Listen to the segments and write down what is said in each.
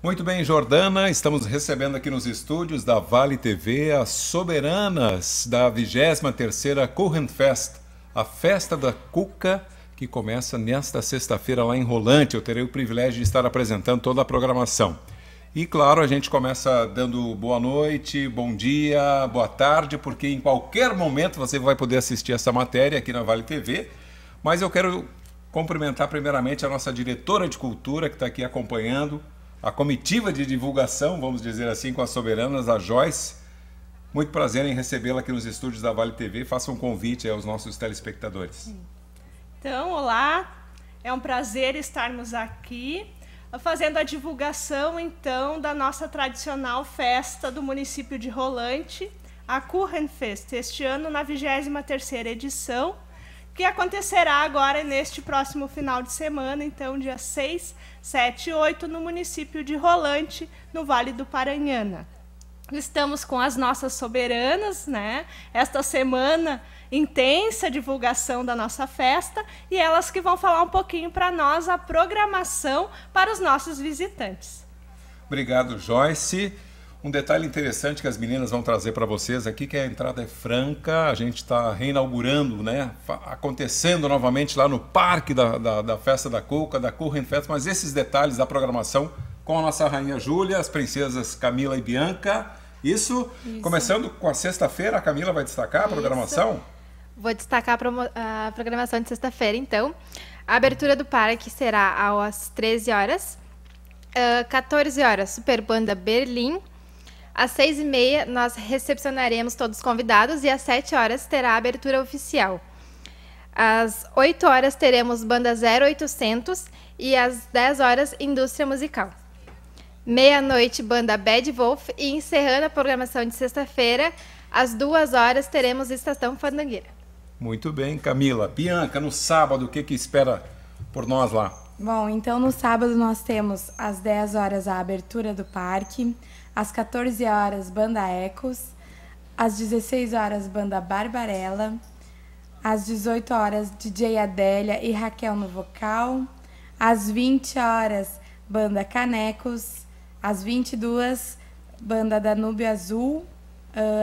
Muito bem, Jordana, estamos recebendo aqui nos estúdios da Vale TV as soberanas da 23ª Current Fest, a festa da cuca que começa nesta sexta-feira lá em Rolante. Eu terei o privilégio de estar apresentando toda a programação. E claro, a gente começa dando boa noite, bom dia, boa tarde, porque em qualquer momento você vai poder assistir essa matéria aqui na Vale TV. Mas eu quero cumprimentar primeiramente a nossa diretora de cultura que está aqui acompanhando, a comitiva de divulgação, vamos dizer assim, com as soberanas, a Joyce. Muito prazer em recebê-la aqui nos estúdios da Vale TV. Faça um convite aos nossos telespectadores. Então, olá. É um prazer estarmos aqui fazendo a divulgação então da nossa tradicional festa do município de Rolante, a Currenfest, este ano na 23ª edição que acontecerá agora neste próximo final de semana, então dia 6, 7 e 8, no município de Rolante, no Vale do Paranhana. Estamos com as nossas soberanas, né? Esta semana intensa divulgação da nossa festa e elas que vão falar um pouquinho para nós a programação para os nossos visitantes. Obrigado, Joyce. Um detalhe interessante que as meninas vão trazer para vocês aqui, que a entrada é franca, a gente está reinaugurando, né? acontecendo novamente lá no parque da, da, da Festa da Coca, da Curren Fest, mas esses detalhes da programação com a nossa rainha Júlia, as princesas Camila e Bianca. Isso, Isso. começando com a sexta-feira, a Camila vai destacar a programação? Isso. Vou destacar a, a programação de sexta-feira, então. A abertura do parque será às 13 horas. Uh, ah, 14 horas, Super Banda Berlim. Às seis e meia, nós recepcionaremos todos os convidados e às sete horas terá a abertura oficial. Às oito horas, teremos Banda 0800 e às dez horas, Indústria Musical. Meia-noite, Banda Bad Wolf e encerrando a programação de sexta-feira, às duas horas, teremos Estação Fandangueira. Muito bem, Camila. Bianca, no sábado, o que, que espera por nós lá? Bom, então no sábado nós temos às 10 horas a abertura do parque, às 14 horas banda Ecos, às 16 horas banda Barbarella, às 18 horas DJ Adélia e Raquel no vocal, às 20 horas banda Canecos, às 22 banda Danúbio Azul,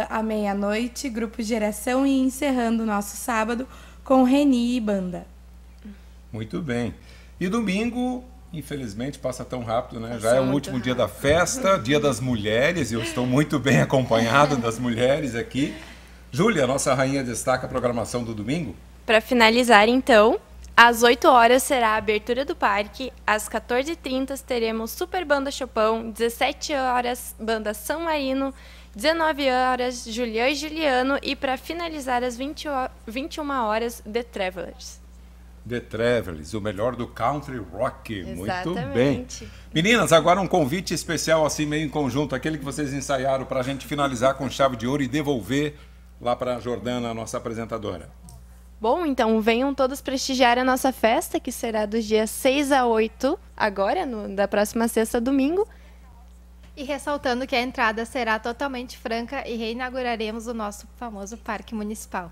à meia-noite grupo Geração e encerrando o nosso sábado com Reni e banda. Muito bem. E domingo, infelizmente, passa tão rápido, né? Passa Já é o último dia da festa, dia das mulheres, e eu estou muito bem acompanhado das mulheres aqui. Júlia, nossa rainha, destaca a programação do domingo? Para finalizar, então, às 8 horas será a abertura do parque, às 14h30 teremos Super Banda Chopão, 17 horas Banda São Marino, 19 horas Julião e Juliano e para finalizar às 20, 21 horas The Travelers. The Travelers, o melhor do country rock. Exatamente. Muito bem. Meninas, agora um convite especial, assim, meio em conjunto, aquele que vocês ensaiaram para a gente finalizar com chave de ouro e devolver lá para a Jordana, a nossa apresentadora. Bom, então venham todos prestigiar a nossa festa, que será dos dias 6 a 8, agora, no, da próxima sexta domingo. E ressaltando que a entrada será totalmente franca e reinauguraremos o nosso famoso Parque Municipal.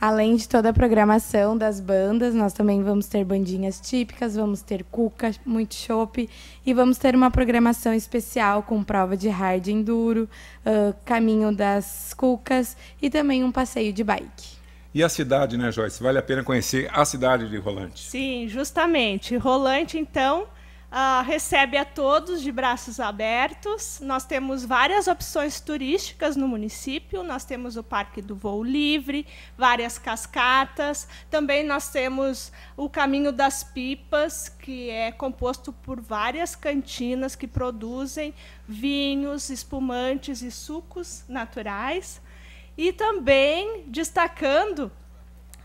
Além de toda a programação das bandas, nós também vamos ter bandinhas típicas, vamos ter cuca, muito chope e vamos ter uma programação especial com prova de hard enduro, uh, caminho das cucas e também um passeio de bike. E a cidade, né, Joyce? Vale a pena conhecer a cidade de Rolante. Sim, justamente. Rolante, então, Uh, recebe a todos de braços abertos. Nós temos várias opções turísticas no município. Nós temos o Parque do Voo Livre, várias cascatas. Também nós temos o Caminho das Pipas, que é composto por várias cantinas que produzem vinhos, espumantes e sucos naturais. E também destacando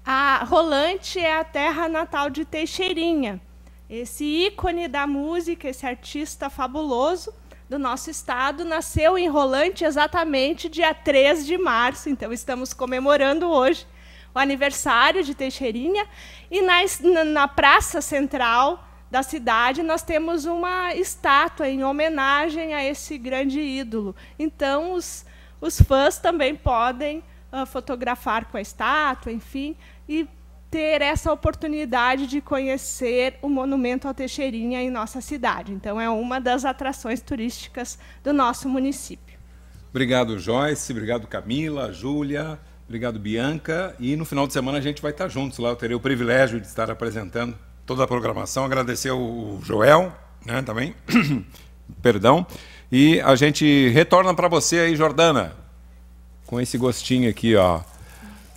a Rolante é a terra natal de Teixeirinha. Esse ícone da música, esse artista fabuloso do nosso estado, nasceu em Rolante exatamente dia 3 de março, então estamos comemorando hoje o aniversário de Teixeirinha. E na, na praça central da cidade, nós temos uma estátua em homenagem a esse grande ídolo. Então, os, os fãs também podem uh, fotografar com a estátua, enfim, e ter essa oportunidade de conhecer o monumento ao Teixeirinha em nossa cidade. Então, é uma das atrações turísticas do nosso município. Obrigado, Joyce. Obrigado, Camila, Júlia. Obrigado, Bianca. E no final de semana a gente vai estar juntos lá. Eu terei o privilégio de estar apresentando toda a programação. Agradecer o Joel né, também. Perdão. E a gente retorna para você aí, Jordana, com esse gostinho aqui, ó.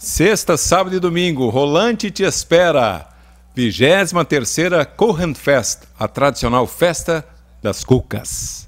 Sexta, sábado e domingo, Rolante te espera. 23 terceira Corrent Fest, a tradicional festa das cucas.